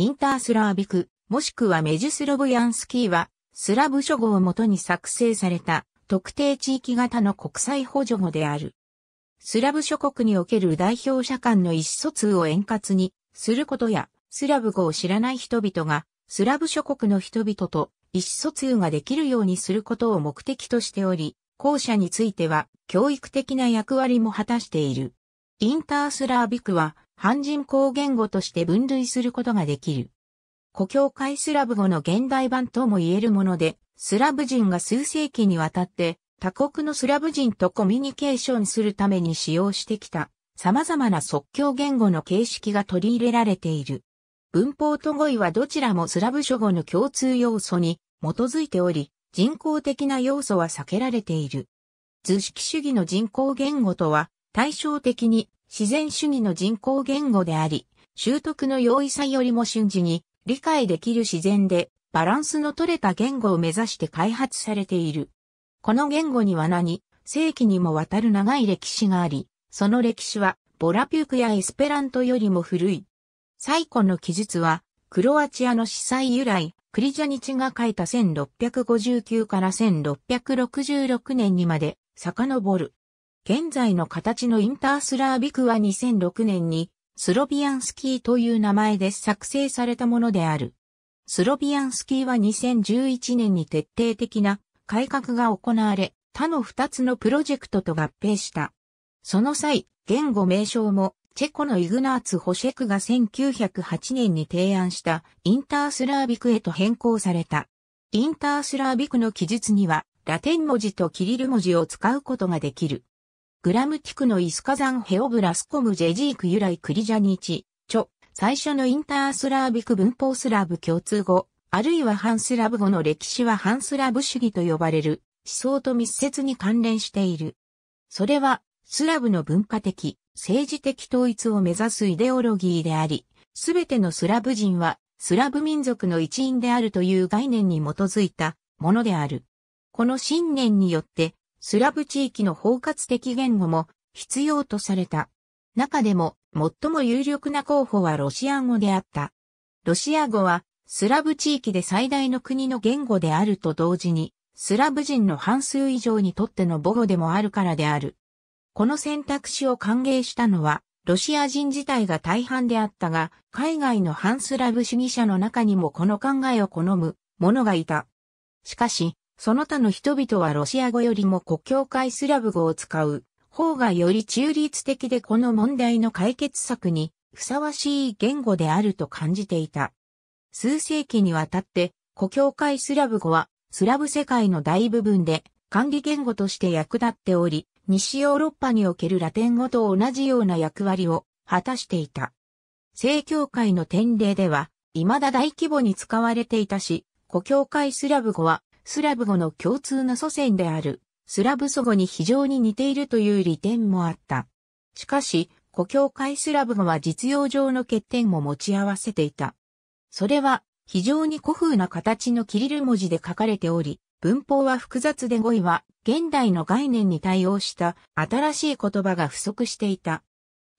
インタースラービク、もしくはメジュスロブヤンスキーは、スラブ諸語をもとに作成された特定地域型の国際補助語である。スラブ諸国における代表者間の意思疎通を円滑にすることや、スラブ語を知らない人々が、スラブ諸国の人々と意思疎通ができるようにすることを目的としており、後者については教育的な役割も果たしている。インタースラービクは半人口言語として分類することができる。古教会スラブ語の現代版とも言えるもので、スラブ人が数世紀にわたって他国のスラブ人とコミュニケーションするために使用してきた様々な即興言語の形式が取り入れられている。文法と語彙はどちらもスラブ諸語の共通要素に基づいており、人工的な要素は避けられている。図式主義の人工言語とは対照的に自然主義の人工言語であり、習得の容易さよりも瞬時に理解できる自然でバランスの取れた言語を目指して開発されている。この言語には何、世紀にもわたる長い歴史があり、その歴史はボラピュークやエスペラントよりも古い。最古の記述は、クロアチアの司祭由来、クリジャニチが書いた1659から1666年にまで遡る。現在の形のインタースラービクは2006年にスロビアンスキーという名前で作成されたものである。スロビアンスキーは2011年に徹底的な改革が行われ、他の2つのプロジェクトと合併した。その際、言語名称もチェコのイグナーツ・ホシェクが1908年に提案したインタースラービクへと変更された。インタースラービクの記述にはラテン文字とキリル文字を使うことができる。グラムティクのイスカザンヘオブラスコムジェジーク由来クリジャニチ、著、最初のインタースラービク文法スラブ共通語、あるいはハンスラブ語の歴史はハンスラブ主義と呼ばれる思想と密接に関連している。それは、スラブの文化的、政治的統一を目指すイデオロギーであり、すべてのスラブ人は、スラブ民族の一員であるという概念に基づいたものである。この信念によって、スラブ地域の包括的言語も必要とされた。中でも最も有力な候補はロシア語であった。ロシア語はスラブ地域で最大の国の言語であると同時に、スラブ人の半数以上にとっての母語でもあるからである。この選択肢を歓迎したのは、ロシア人自体が大半であったが、海外の反スラブ主義者の中にもこの考えを好む者がいた。しかし、その他の人々はロシア語よりも国境界スラブ語を使う方がより中立的でこの問題の解決策にふさわしい言語であると感じていた。数世紀にわたって国境界スラブ語はスラブ世界の大部分で管理言語として役立っており、西ヨーロッパにおけるラテン語と同じような役割を果たしていた。正教会の典礼では、未だ大規模に使われていたし、古教会スラブ語はスラブ語の共通の祖先であるスラブ祖語に非常に似ているという利点もあった。しかし、故郷会スラブ語は実用上の欠点も持ち合わせていた。それは非常に古風な形のキリル文字で書かれており、文法は複雑で語彙は現代の概念に対応した新しい言葉が不足していた。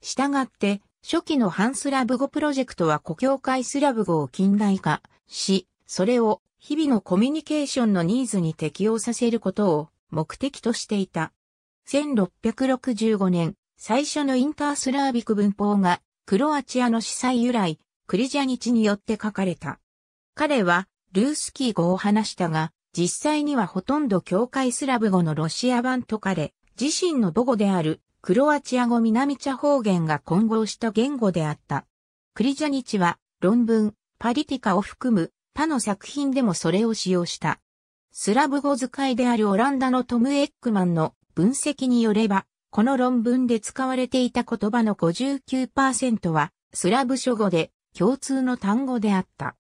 したがって、初期のハンスラブ語プロジェクトは故郷会スラブ語を近代化し、それを日々のコミュニケーションのニーズに適応させることを目的としていた。1665年、最初のインタースラービク文法がクロアチアの司祭由来、クリジャニチによって書かれた。彼はルースキー語を話したが、実際にはほとんど教会スラブ語のロシア版と彼、自身の母語であるクロアチア語南茶方言が混合した言語であった。クリジャニチは論文、パリティカを含む他の作品でもそれを使用した。スラブ語使いであるオランダのトム・エックマンの分析によれば、この論文で使われていた言葉の59%はスラブ諸語で共通の単語であった。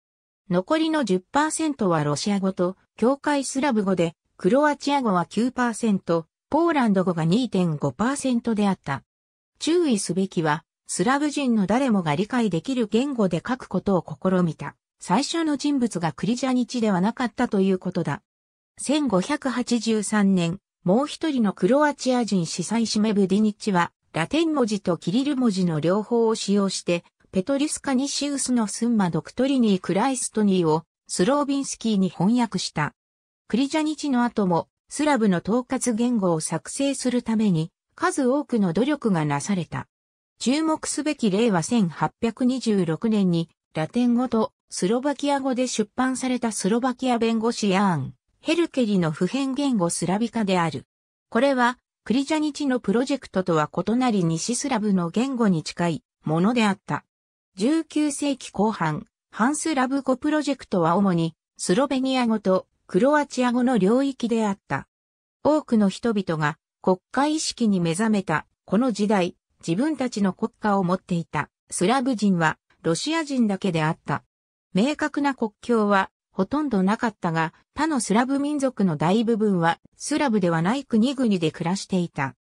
残りの10%はロシア語と境界スラブ語で、クロアチア語は9%、ポーランド語が2.5%であった。注意すべきは、スラブ人の誰もが理解できる言語で書くことを試みた。最初の人物がクリジャニチではなかったということだ。1583年、もう一人のクロアチア人司祭シメブディニッチは、ラテン文字とキリル文字の両方を使用して、ペトリス・カニシウスのスンマ・ドクトリニー・クライストニーをスロービンスキーに翻訳した。クリジャニチの後もスラブの統括言語を作成するために数多くの努力がなされた。注目すべき例は1826年にラテン語とスロバキア語で出版されたスロバキア弁護士ヤーン・ヘルケリの普遍言語スラビカである。これは、クリジャニチのプロジェクトとは異なり西スラブの言語に近いものであった。19世紀後半、ハンスラブ語プロジェクトは主にスロベニア語とクロアチア語の領域であった。多くの人々が国家意識に目覚めたこの時代、自分たちの国家を持っていたスラブ人はロシア人だけであった。明確な国境はほとんどなかったが、他のスラブ民族の大部分はスラブではない国々で暮らしていた。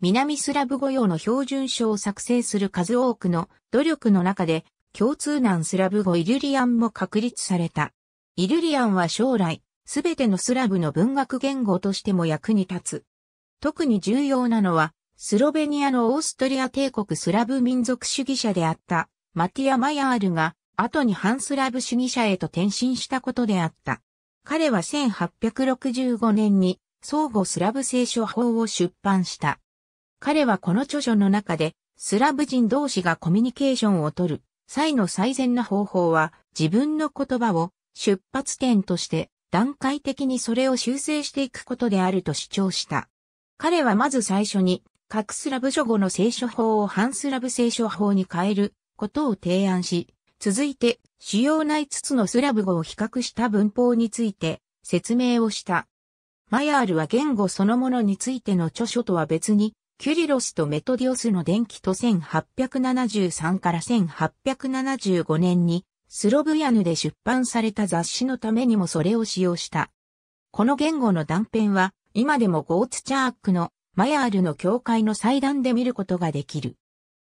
南スラブ語用の標準書を作成する数多くの努力の中で、共通難スラブ語イリュリアンも確立された。イリュリアンは将来、すべてのスラブの文学言語としても役に立つ。特に重要なのは、スロベニアのオーストリア帝国スラブ民族主義者であった、マティア・マヤールが、後にハンスラブ主義者へと転身したことであった。彼は1865年に相互スラブ聖書法を出版した。彼はこの著書の中で、スラブ人同士がコミュニケーションをとる際の最善な方法は、自分の言葉を出発点として段階的にそれを修正していくことであると主張した。彼はまず最初に、各スラブ諸語の聖書法をハンスラブ聖書法に変えることを提案し、続いて、主要な5つのスラブ語を比較した文法について説明をした。マヤールは言語そのものについての著書とは別に、キュリロスとメトディオスの伝記と1873から1875年にスロブヤヌで出版された雑誌のためにもそれを使用した。この言語の断片は今でもゴーツチャークのマヤールの教会の祭壇で見ることができる。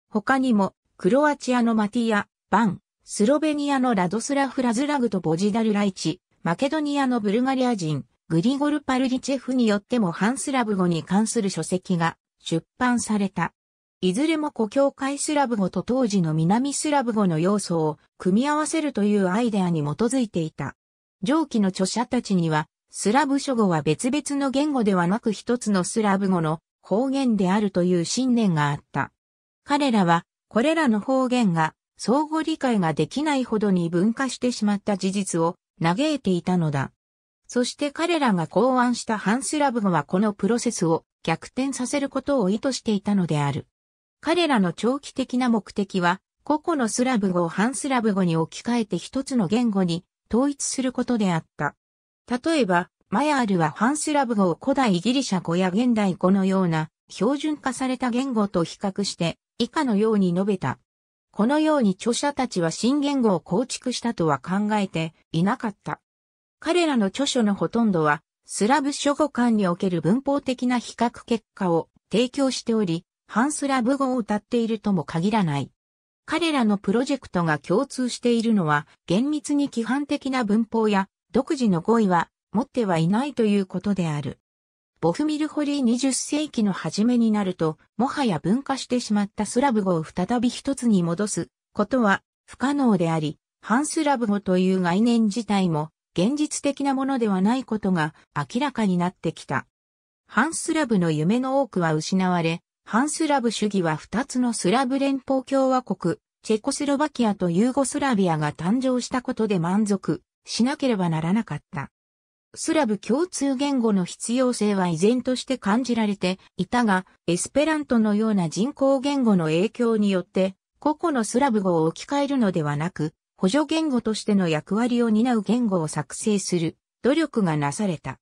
他にもクロアチアのマティア、バン、スロベニアのラドスラフ・ラズラグとボジダル・ライチ、マケドニアのブルガリア人、グリゴル・パルリチェフによっても反スラブ語に関する書籍が出版された。いずれも故郷会スラブ語と当時の南スラブ語の要素を組み合わせるというアイデアに基づいていた。上記の著者たちには、スラブ諸語は別々の言語ではなく一つのスラブ語の方言であるという信念があった。彼らは、これらの方言が相互理解ができないほどに分化してしまった事実を嘆いていたのだ。そして彼らが考案したハンスラブ語はこのプロセスを逆転させることを意図していたのである。彼らの長期的な目的は、個々のスラブ語をハンスラブ語に置き換えて一つの言語に統一することであった。例えば、マヤールはハンスラブ語を古代ギリシャ語や現代語のような標準化された言語と比較して以下のように述べた。このように著者たちは新言語を構築したとは考えていなかった。彼らの著書のほとんどは、スラブ諸語間における文法的な比較結果を提供しており、ハンスラブ語を歌っているとも限らない。彼らのプロジェクトが共通しているのは、厳密に規範的な文法や独自の語彙は持ってはいないということである。ボフミルホリー20世紀の初めになると、もはや分化してしまったスラブ語を再び一つに戻すことは不可能であり、ハンスラブ語という概念自体も現実的なものではないことが明らかになってきた。ハンスラブの夢の多くは失われ、ハンスラブ主義は二つのスラブ連邦共和国、チェコスロバキアとユーゴスラビアが誕生したことで満足しなければならなかった。スラブ共通言語の必要性は依然として感じられていたが、エスペラントのような人工言語の影響によって、個々のスラブ語を置き換えるのではなく、補助言語としての役割を担う言語を作成する努力がなされた。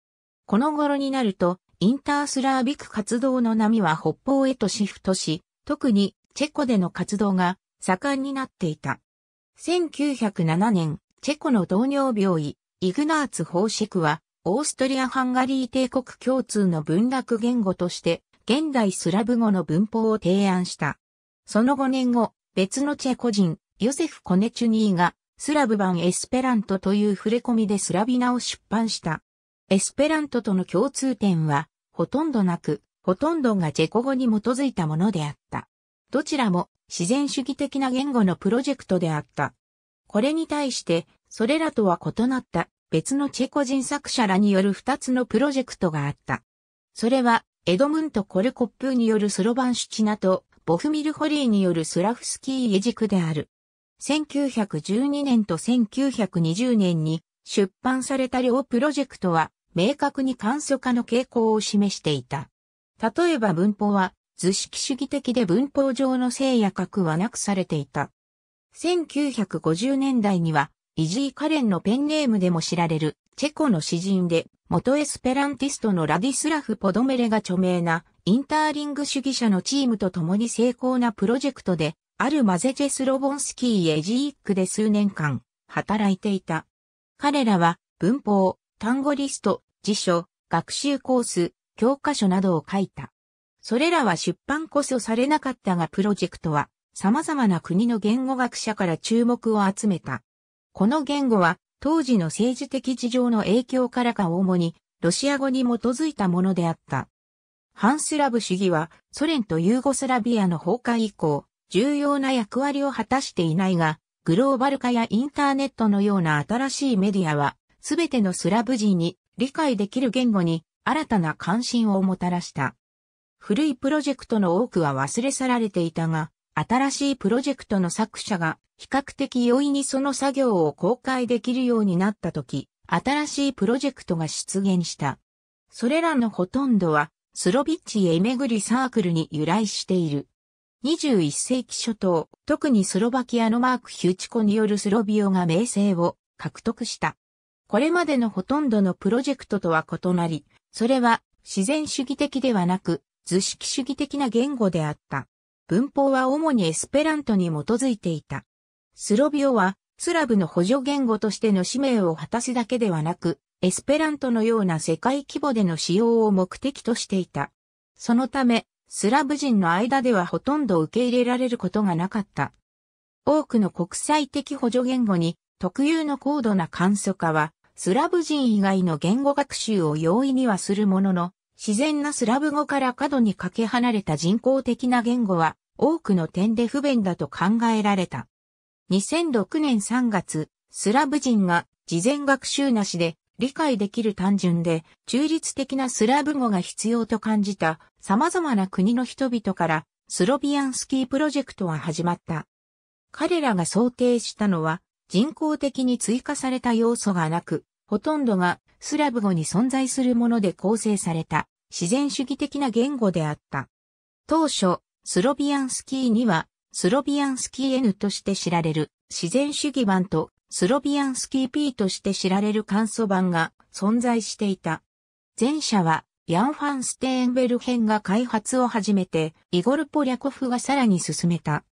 この頃になると、インタースラービク活動の波は北方へとシフトし、特にチェコでの活動が盛んになっていた。1907年、チェコの糖尿病医、イグナーツ・ホーシェクは、オーストリア・ハンガリー帝国共通の文楽言語として、現代スラブ語の文法を提案した。その5年後、別のチェコ人、ヨセフ・コネチュニーが、スラブ版エスペラントという触れ込みでスラビナを出版した。エスペラントとの共通点は、ほとんどなく、ほとんどがチェコ語に基づいたものであった。どちらも自然主義的な言語のプロジェクトであった。これに対して、それらとは異なった別のチェコ人作者らによる二つのプロジェクトがあった。それは、エドムント・コルコップによるスロバンシュチナと、ボフミル・ホリーによるスラフスキー・エジクである。1912年と1920年に出版された両プロジェクトは、明確に簡素化の傾向を示していた。例えば文法は、図式主義的で文法上の性や格はなくされていた。1950年代には、イジー・カレンのペンネームでも知られる、チェコの詩人で、元エスペランティストのラディスラフ・ポドメレが著名な、インターリング主義者のチームと共に成功なプロジェクトで、あるマゼチェスロボンスキー・エジーックで数年間、働いていた。彼らは、文法、単語リスト、辞書、学習コース、教科書などを書いた。それらは出版こそされなかったがプロジェクトは様々な国の言語学者から注目を集めた。この言語は当時の政治的事情の影響からか主にロシア語に基づいたものであった。反スラブ主義はソ連とユーゴスラビアの崩壊以降、重要な役割を果たしていないが、グローバル化やインターネットのような新しいメディアは、すべてのスラブ人に理解できる言語に新たな関心をもたらした。古いプロジェクトの多くは忘れ去られていたが、新しいプロジェクトの作者が比較的容易にその作業を公開できるようになった時、新しいプロジェクトが出現した。それらのほとんどは、スロビッチへ巡りサークルに由来している。21世紀初頭、特にスロバキアのマーク・ヒューチコによるスロビオが名声を獲得した。これまでのほとんどのプロジェクトとは異なり、それは自然主義的ではなく、図式主義的な言語であった。文法は主にエスペラントに基づいていた。スロビオは、スラブの補助言語としての使命を果たすだけではなく、エスペラントのような世界規模での使用を目的としていた。そのため、スラブ人の間ではほとんど受け入れられることがなかった。多くの国際的補助言語に特有の高度な簡素化は、スラブ人以外の言語学習を容易にはするものの、自然なスラブ語から過度にかけ離れた人工的な言語は、多くの点で不便だと考えられた。2006年3月、スラブ人が事前学習なしで理解できる単純で中立的なスラブ語が必要と感じた様々な国の人々からスロビアンスキープロジェクトは始まった。彼らが想定したのは人工的に追加された要素がなく、ほとんどがスラブ語に存在するもので構成された自然主義的な言語であった。当初、スロビアンスキーにはスロビアンスキー N として知られる自然主義版とスロビアンスキー P として知られる簡素版が存在していた。前者はヤン・ファン・ステーンベル編が開発を始めて、イゴル・ポリャコフがさらに進めた。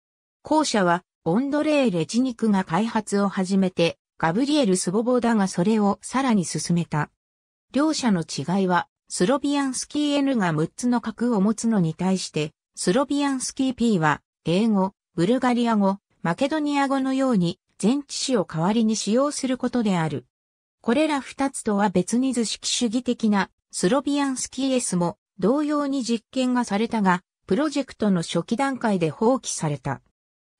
後者は、オンドレー・レジニクが開発を始めて、ガブリエル・スボボダがそれをさらに進めた。両者の違いは、スロビアンスキー N が6つの核を持つのに対して、スロビアンスキー P は英語、ブルガリア語、マケドニア語のように前置詞を代わりに使用することである。これら二つとは別に図式主義的なスロビアンスキー S も同様に実験がされたが、プロジェクトの初期段階で放棄された。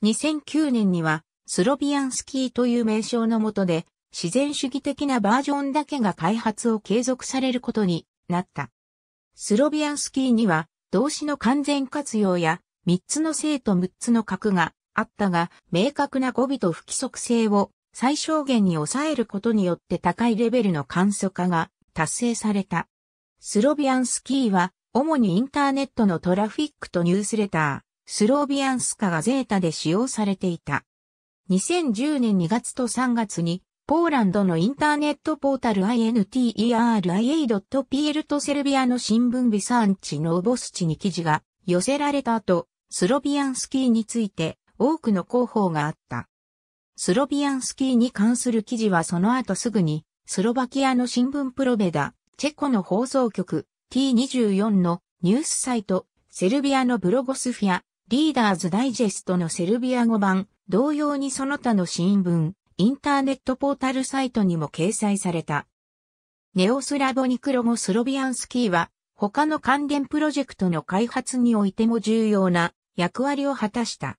2009年にはスロビアンスキーという名称のもとで自然主義的なバージョンだけが開発を継続されることになった。スロビアンスキーには動詞の完全活用や3つの性と6つの角があったが、明確な語尾と不規則性を最小限に抑えることによって高いレベルの簡素化が達成された。スロビアンスキーは、主にインターネットのトラフィックとニュースレター、スロビアンスカがゼータで使用されていた。2010年2月と3月に、ポーランドのインターネットポータル i n t e r i a p l とセルビアの新聞ビサンチ・ノーボスチに記事が寄せられた後、スロビアンスキーについて多くの広報があった。スロビアンスキーに関する記事はその後すぐに、スロバキアの新聞プロベダ、チェコの放送局 T24 のニュースサイト、セルビアのブロゴスフィア、リーダーズダイジェストのセルビア語版、同様にその他の新聞、インターネットポータルサイトにも掲載された。ネオスラボニクロゴスロビアンスキーは、他の関連プロジェクトの開発においても重要な役割を果たした。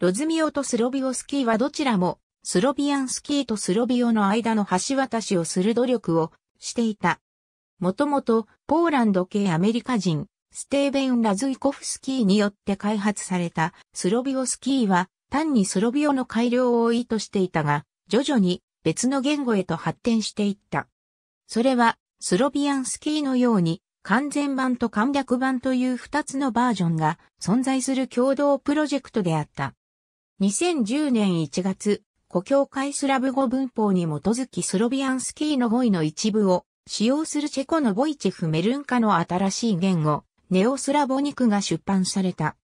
ロズミオとスロビオスキーはどちらも、スロビアンスキーとスロビオの間の橋渡しをする努力をしていた。もともと、ポーランド系アメリカ人、ステーベン・ラズイコフスキーによって開発されたスロビオスキーは、単にスロビオの改良を意図していたが、徐々に別の言語へと発展していった。それは、スロビアンスキーのように、完全版と簡略版という2つのバージョンが存在する共同プロジェクトであった。2010年1月、故郷会スラブ語文法に基づきスロビアンスキーの語彙の一部を使用するチェコのボイチェフ・メルンカの新しい言語、ネオスラボニクが出版された。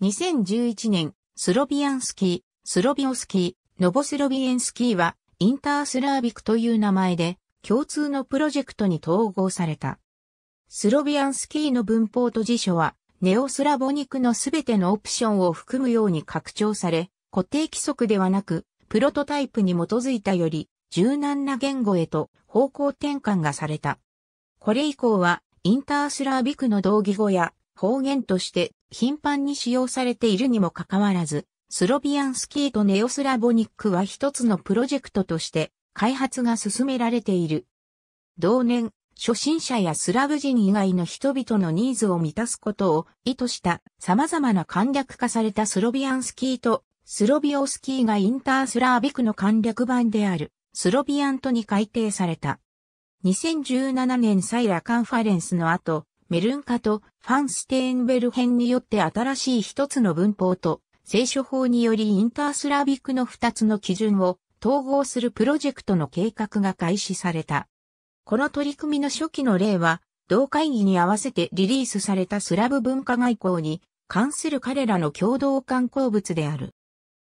2011年、スロビアンスキー、スロビオスキー、ノボスロビエンスキーはインタースラービクという名前で共通のプロジェクトに統合された。スロビアンスキーの文法と辞書は、ネオスラボニクのすべてのオプションを含むように拡張され、固定規則ではなく、プロトタイプに基づいたより、柔軟な言語へと方向転換がされた。これ以降は、インタースラービクの同義語や方言として頻繁に使用されているにもかかわらず、スロビアンスキーとネオスラボニックは一つのプロジェクトとして開発が進められている。同年、初心者やスラブ人以外の人々のニーズを満たすことを意図した様々な簡略化されたスロビアンスキーとスロビオスキーがインタースラービクの簡略版であるスロビアントに改定された。2017年サイラカンファレンスの後、メルンカとファンステーンベル編によって新しい一つの文法と聖書法によりインタースラビックの二つの基準を統合するプロジェクトの計画が開始された。この取り組みの初期の例は、同会議に合わせてリリースされたスラブ文化外交に関する彼らの共同観光物である。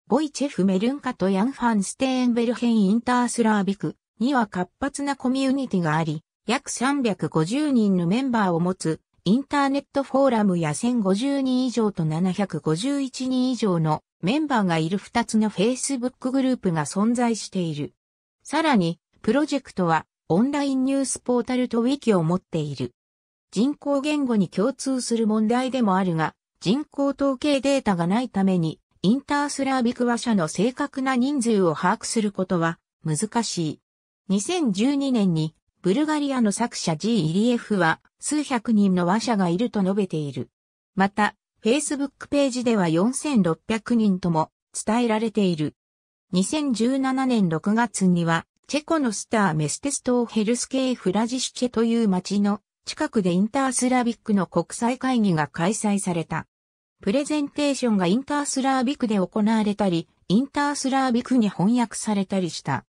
ボイチェフ・メルンカとヤン・ファン・ステーンベルヘン・インタースラービクには活発なコミュニティがあり、約350人のメンバーを持つインターネットフォーラムや1050人以上と751人以上のメンバーがいる2つのフェイスブックグループが存在している。さらに、プロジェクトはオンラインニュースポータルとウィキを持っている。人工言語に共通する問題でもあるが、人口統計データがないために、インタースラービクワ社の正確な人数を把握することは難しい。2012年に、ブルガリアの作者 G イリエフは、数百人の話者がいると述べている。また、Facebook ページでは4600人とも伝えられている。2017年6月にはチェコのスターメステストーヘルスケーフラジシチェという町の近くでインタースラビックの国際会議が開催された。プレゼンテーションがインタースラビックで行われたり、インタースラビックに翻訳されたりした。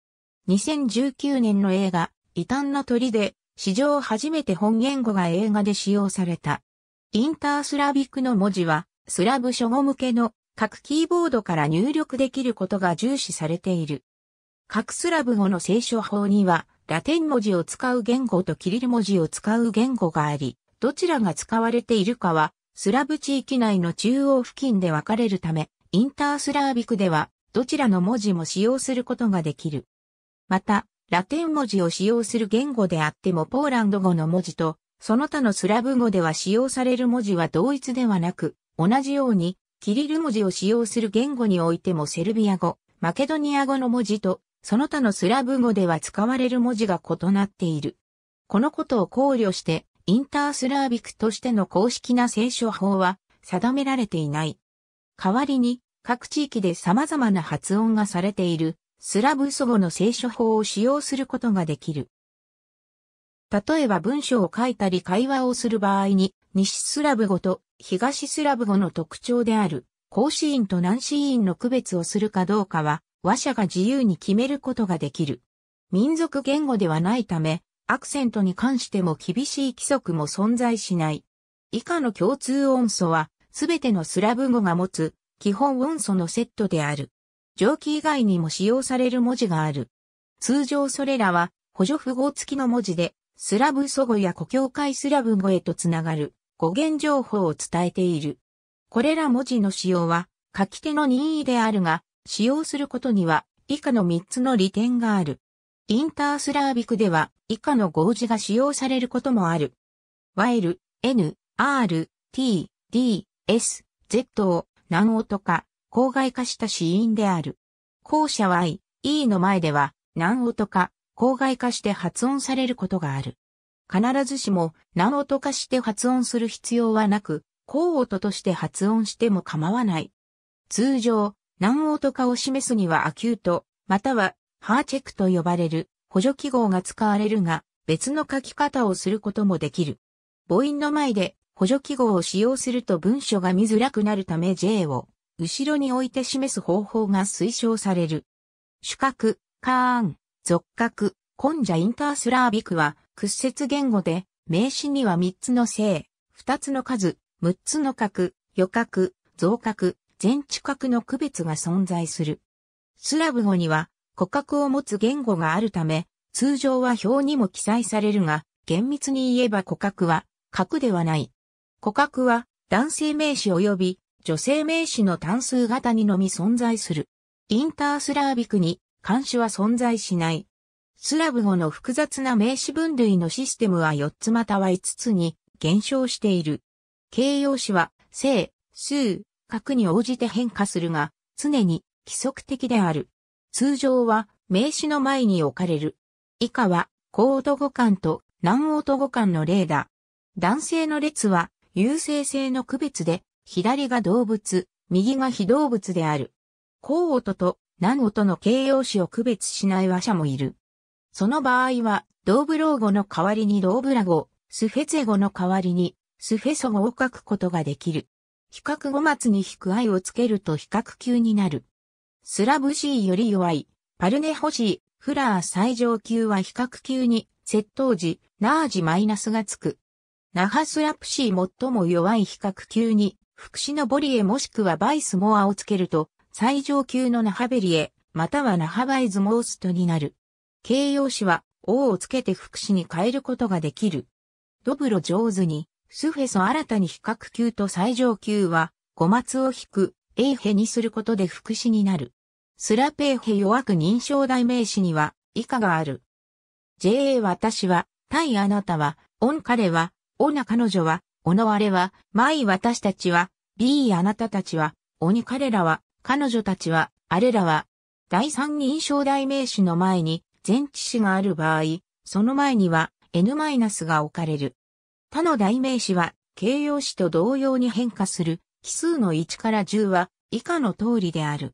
2019年の映画、異端な鳥で、史上初めて本言語が映画で使用された。インタースラビックの文字は、スラブ諸語向けの各キーボードから入力できることが重視されている。各スラブ語の聖書法には、ラテン文字を使う言語とキリル文字を使う言語があり、どちらが使われているかは、スラブ地域内の中央付近で分かれるため、インタースラービクでは、どちらの文字も使用することができる。また、ラテン文字を使用する言語であってもポーランド語の文字と、その他のスラブ語では使用される文字は同一ではなく、同じように、キリル文字を使用する言語においてもセルビア語、マケドニア語の文字とその他のスラブ語では使われる文字が異なっている。このことを考慮して、インタースラービクとしての公式な聖書法は定められていない。代わりに、各地域で様々な発音がされているスラブ祖語の聖書法を使用することができる。例えば文章を書いたり会話をする場合に、西スラブ語と東スラブ語の特徴である、甲子院と南子院の区別をするかどうかは、話者が自由に決めることができる。民族言語ではないため、アクセントに関しても厳しい規則も存在しない。以下の共通音素は、すべてのスラブ語が持つ基本音素のセットである。上記以外にも使用される文字がある。通常それらは補助符号付きの文字で、スラブ祖語や古教会スラブ語へとつながる語源情報を伝えている。これら文字の使用は書き手の任意であるが、使用することには以下の3つの利点がある。インタースラービクでは以下の合字が使用されることもある。while, n, r, t, d, s, z を難音化、公害化した死因である。後者 y, e の前では難音化、公害化して発音されることがある。必ずしも難音化して発音する必要はなく、高音として発音しても構わない。通常、何欧とかを示すにはアキュート、またはハーチェックと呼ばれる補助記号が使われるが、別の書き方をすることもできる。母音の前で補助記号を使用すると文書が見づらくなるため J を後ろに置いて示す方法が推奨される。主角、カーン、俗角、根ャインタースラービクは屈折言語で名詞には3つの性、2つの数、6つの角、余角、増角、全地覚の区別が存在する。スラブ語には、骨格を持つ言語があるため、通常は表にも記載されるが、厳密に言えば古角は、核ではない。古角は、男性名詞及び女性名詞の単数型にのみ存在する。インタースラービクに、漢詞は存在しない。スラブ語の複雑な名詞分類のシステムは4つまたは5つに減少している。形容詞は、性、数、格に応じて変化するが、常に規則的である。通常は名詞の前に置かれる。以下は、高音語感と南音語感の例だ。男性の列は、優勢性の区別で、左が動物、右が非動物である。高音と南音の形容詞を区別しない話者もいる。その場合は、ドーブロー語の代わりにドーブラ語、スフェツェ語の代わりに、スフェソ語を書くことができる。比較語末に引く愛をつけると比較級になる。スラブシーより弱い、パルネホシー、フラー最上級は比較級に、窃盗時、ナージマイナスがつく。ナハスラプシー最も弱い比較級に、福祉のボリエもしくはバイスモアをつけると、最上級のナハベリエ、またはナハバイズモーストになる。形容詞は、王をつけて福祉に変えることができる。ドブロ上手に、スフェソ新たに比較級と最上級は、小松を引く、エへヘにすることで副詞になる。スラペーヘ弱く認証代名詞には、以下がある。JA 私は、対あなたは、オン彼は、オナ彼女は、オノ我は、マイ私たちは、B あなたたちは、オニ彼らは、彼女たちは、あれらは、第三認証代名詞の前に前置詞がある場合、その前には N- マイナスが置かれる。他の代名詞は、形容詞と同様に変化する、奇数の1から10は、以下の通りである。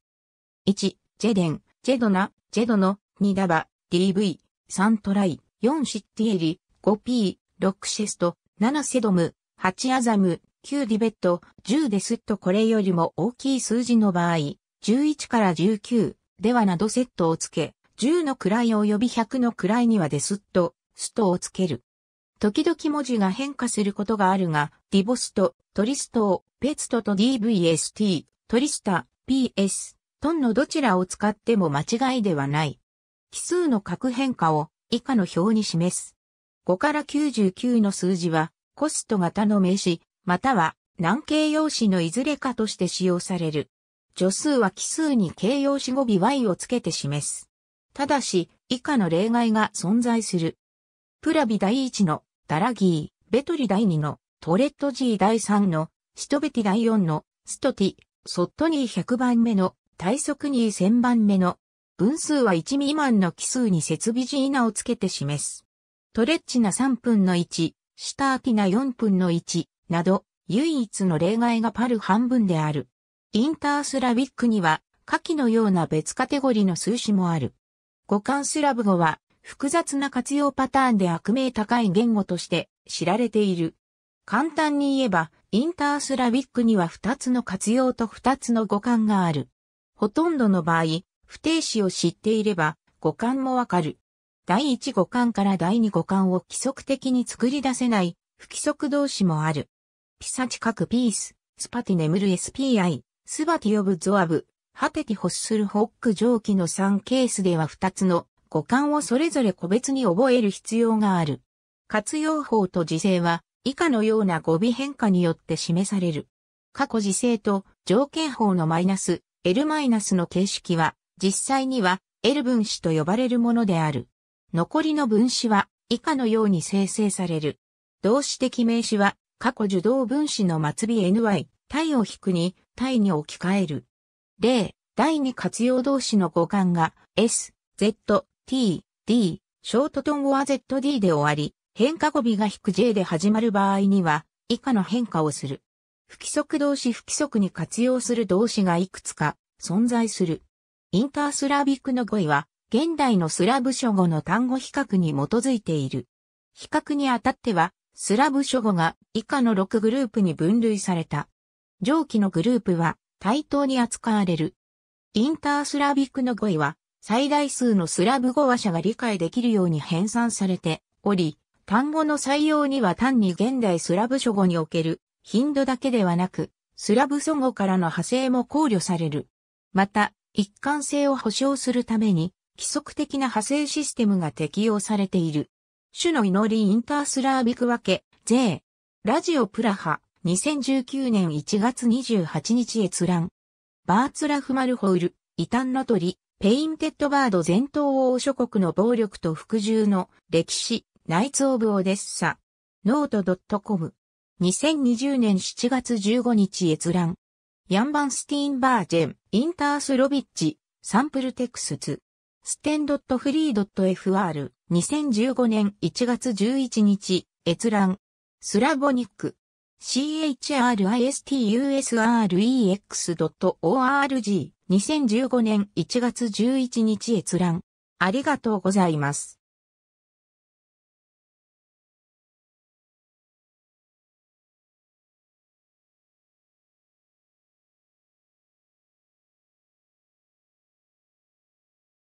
1、ジェデン、ジェドナ、ジェドノ、2ダバ、DV、3トライ、4シッティエリ、5P、6シェスト、7セドム、8アザム、9ディベット、10デスットこれよりも大きい数字の場合、11から19ではなどセットをつけ、10の位及び100の位にはデスット、ストをつける。時々文字が変化することがあるが、ディボスト、トリストを、ペストと DVST、トリスタ、PS、トンのどちらを使っても間違いではない。奇数の角変化を以下の表に示す。5から99の数字は、コスト型の名詞、または難形容詞のいずれかとして使用される。助数は奇数に形容詞語尾 y をつけて示す。ただし、以下の例外が存在する。プラビ第1のダラギー、ベトリ第2の、トレットジー第3の、シトベティ第4の、ストティ、ソットニー100番目の、体速ニー1000番目の、分数は1未満の奇数に設備ーナをつけて示す。トレッチな3分の1、シターティナ4分の1、など、唯一の例外がパル半分である。インタースラビックには、下記のような別カテゴリの数詞もある。互換スラブ語は、複雑な活用パターンで悪名高い言語として知られている。簡単に言えば、インタースラビックには2つの活用と2つの語感がある。ほとんどの場合、不定詞を知っていれば、語感もわかる。第1語感から第2語感を規則的に作り出せない、不規則動詞もある。ピサチカ・くピース、スパティネムル SPI、スバティオブゾアブ、ハテティホッスルホック上記の3ケースでは2つの五感をそれぞれ個別に覚える必要がある。活用法と時制は以下のような語尾変化によって示される。過去時制と条件法のマイナス L マイナスの形式は実際には L 分子と呼ばれるものである。残りの分子は以下のように生成される。動詞的名詞は過去受動分子の末尾 ny、体を引くに、体に置き換える。例、第2活用動詞の語感が s、z、t, d、ショートトンゴは zd で終わり、変化語尾が引く j で始まる場合には、以下の変化をする。不規則動詞不規則に活用する動詞がいくつか存在する。インタースラビックの語彙は、現代のスラブ諸語の単語比較に基づいている。比較にあたっては、スラブ諸語が以下の6グループに分類された。上記のグループは対等に扱われる。インタースラビックの語彙は最大数のスラブ語話者が理解できるように編纂されており、単語の採用には単に現代スラブ諸語における頻度だけではなく、スラブ祖語からの派生も考慮される。また、一貫性を保障するために、規則的な派生システムが適用されている。種の祈りインタースラービク分け、J。ラジオプラハ、2019年1月28日閲覧。バーツラフマルホール、異端の鳥、ペインテッドバード全東欧諸国の暴力と服従の歴史、ナイツ・オブ・オデッサ。ノート .com。2020年7月15日閲覧。ヤンバンスティーンバージェン、インタースロビッチ、サンプルテクスツ。ステンドットフリードット .fr。2015年1月11日、閲覧。スラボニック。christusrex.org 2015年1月11日閲覧。ありがとうございます。